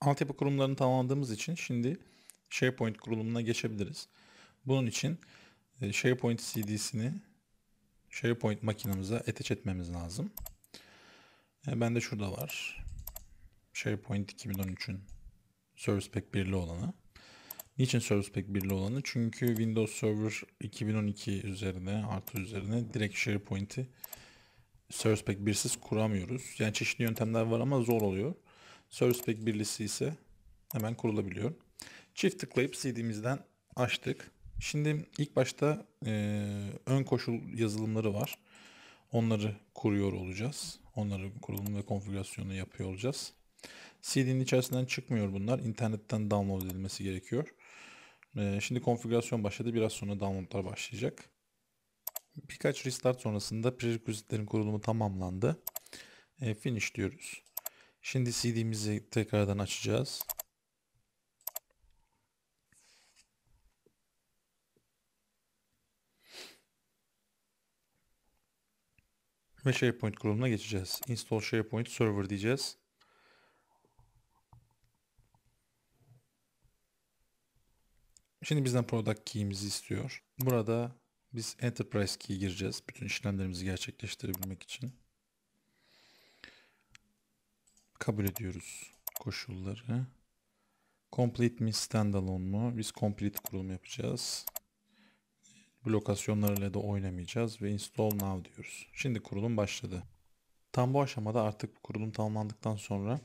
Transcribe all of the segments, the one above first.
altyapı kurumlarını tamamladığımız için şimdi SharePoint kurulumuna geçebiliriz. Bunun için e, SharePoint CD'sini SharePoint makinamıza attach etmemiz lazım. E, ben de şurada var. SharePoint 2013'ün Service Pack 1'li olanı. Niçin Service Pack 1'li olanı? Çünkü Windows Server 2012 üzerine, artı üzerine direkt SharePoint'i Service Pack 1'siz kuramıyoruz. Yani çeşitli yöntemler var ama zor oluyor. Service Pack birlisi ise hemen kurulabiliyor. Çift tıklayıp CD'mizden açtık. Şimdi ilk başta e, ön koşul yazılımları var. Onları kuruyor olacağız. Onları kurulum ve konfigürasyonu yapıyor olacağız. CD'nin içerisinden çıkmıyor bunlar. İnternetten download edilmesi gerekiyor. E, şimdi konfigürasyon başladı. Biraz sonra downloadlar başlayacak. Birkaç restart sonrasında prerequisitlerin kurulumu tamamlandı. E, finish diyoruz. Şimdi CD'mizi tekrardan açacağız. Ve SharePoint kurulumuna geçeceğiz. Install SharePoint Server diyeceğiz. Şimdi bizden product key'imizi istiyor. Burada biz enterprise key gireceğiz. Bütün işlemlerimizi gerçekleştirebilmek için. Kabul ediyoruz koşulları. Complete mi standalone mu? Biz complete kurulum yapacağız. Blokasyonlarıyla da oynamayacağız ve install now diyoruz. Şimdi kurulum başladı. Tam bu aşamada artık kurulum tamamlandıktan sonra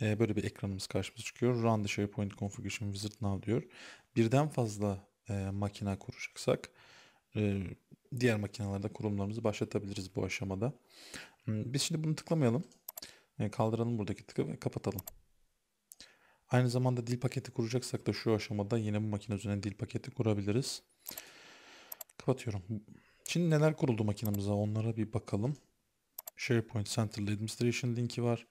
e, böyle bir ekranımız karşımıza çıkıyor. Run the SharePoint Configuration Wizard Now diyor. Birden fazla e, makine kuracaksak e, diğer makinelerde kurulumlarımızı başlatabiliriz bu aşamada. Hmm, biz şimdi bunu tıklamayalım. E, kaldıralım buradaki tıkı ve kapatalım. Aynı zamanda dil paketi kuracaksak da şu aşamada yine bu makine üzerine dil paketi kurabiliriz. Kapatıyorum. Şimdi neler kuruldu makinemize onlara bir bakalım. SharePoint Central Administration linki var.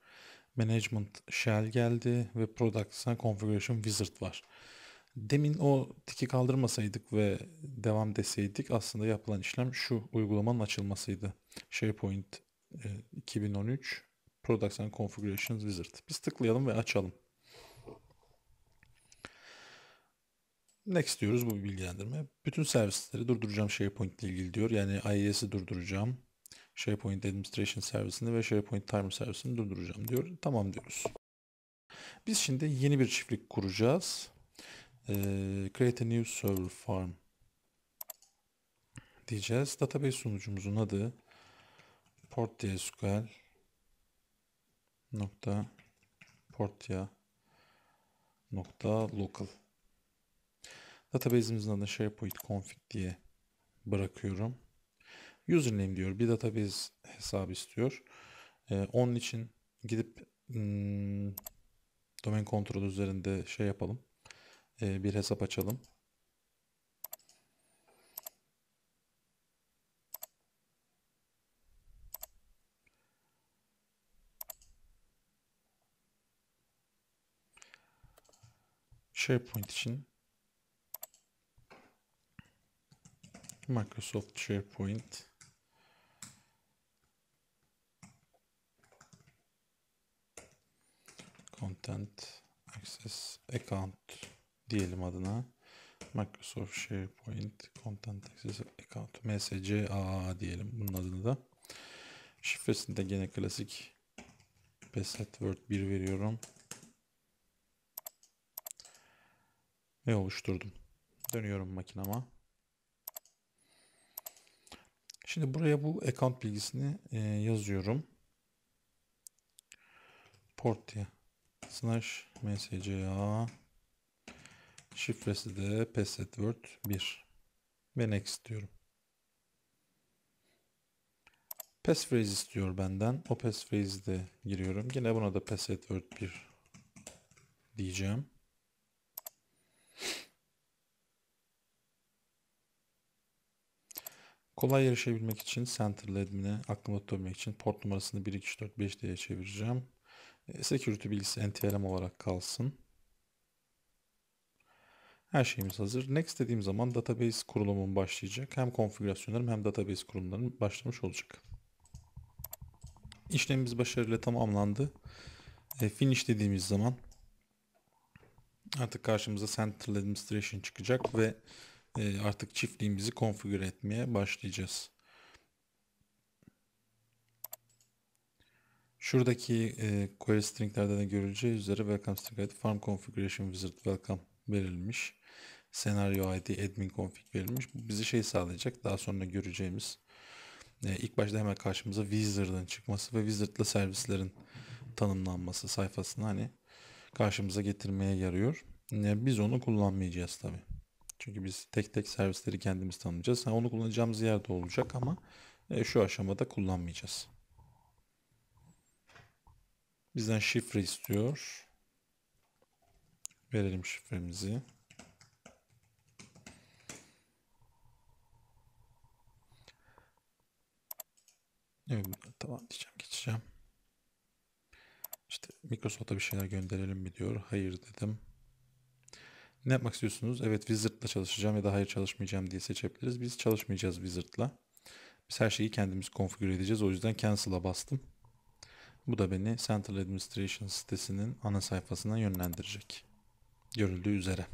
Management Shell geldi ve Products Configuration Wizard var. Demin o tiki kaldırmasaydık ve devam deseydik aslında yapılan işlem şu uygulamanın açılmasıydı. SharePoint 2013 e, Products and Configurations Wizard. Biz tıklayalım ve açalım. Next diyoruz bu bir bilgilendirme. Bütün servisleri durduracağım SharePoint ile ilgili diyor. Yani IIS'i e durduracağım. SharePoint Administration servisini ve SharePoint Timer servisini durduracağım diyor. Tamam diyoruz. Biz şimdi yeni bir çiftlik kuracağız. Ee, create a new server farm diyeceğiz. Database sunucumuzun adı PortSQL nokta portya nokta local database'imizin adını SharePoint config diye bırakıyorum. Username diyor. Bir database hesabı istiyor. Ee, onun için gidip hmm, domain kontrolü üzerinde şey yapalım. Ee, bir hesap açalım. SharePoint için Microsoft SharePoint Content Access Account diyelim adına. Microsoft SharePoint Content Access Account MSCAA diyelim bunun adını da. şifresinde de gene klasik Password 1 veriyorum. ne oluşturdum. Dönüyorum makinama. Şimdi buraya bu account bilgisini e, yazıyorum. Port diye slash msca şifresi de password 1 ve next diyorum. Passphrase istiyor benden. O passphrase'i de giriyorum. Yine buna da password 1 diyeceğim. Kolay erişebilmek için Central Admin'e aklımda tutabilmek için port numarasını 1245 diye çevireceğim. E, security bilgisi NTLM olarak kalsın. Her şeyimiz hazır. Next dediğim zaman database kurulumum başlayacak. Hem konfigürasyonlarım hem database kurulumlarım başlamış olacak. İşlemimiz başarıyla tamamlandı. E, finish dediğimiz zaman artık karşımıza Central Administration çıkacak ve ee, artık çiftliğimizi konfigür etmeye başlayacağız. Şuradaki e, query stringlerde de görüleceği üzere welcome string id farm configuration wizard welcome verilmiş. Senaryo id admin config verilmiş. Bu bizi şey sağlayacak daha sonra göreceğimiz e, ilk başta hemen karşımıza wizard'ın çıkması ve wizardla servislerin tanımlanması sayfasını hani karşımıza getirmeye yarıyor. E, biz onu kullanmayacağız tabii. Çünkü biz tek tek servisleri kendimiz tanımlayacağız. Ha, onu kullanacağımız yerde olacak ama e, şu aşamada kullanmayacağız. Bizden şifre istiyor. Verelim şifremizi. Evet, tamam diyeceğim geçeceğim. İşte Microsoft'a bir şeyler gönderelim mi diyor. Hayır dedim. Ne yapmak istiyorsunuz? Evet Wizard'la çalışacağım ya da hayır çalışmayacağım diye seçebiliriz. Biz çalışmayacağız Wizard'la. Biz her şeyi kendimiz konfigüre edeceğiz. O yüzden Cancel'a bastım. Bu da beni Central Administration sitesinin ana sayfasına yönlendirecek. Görüldüğü üzere.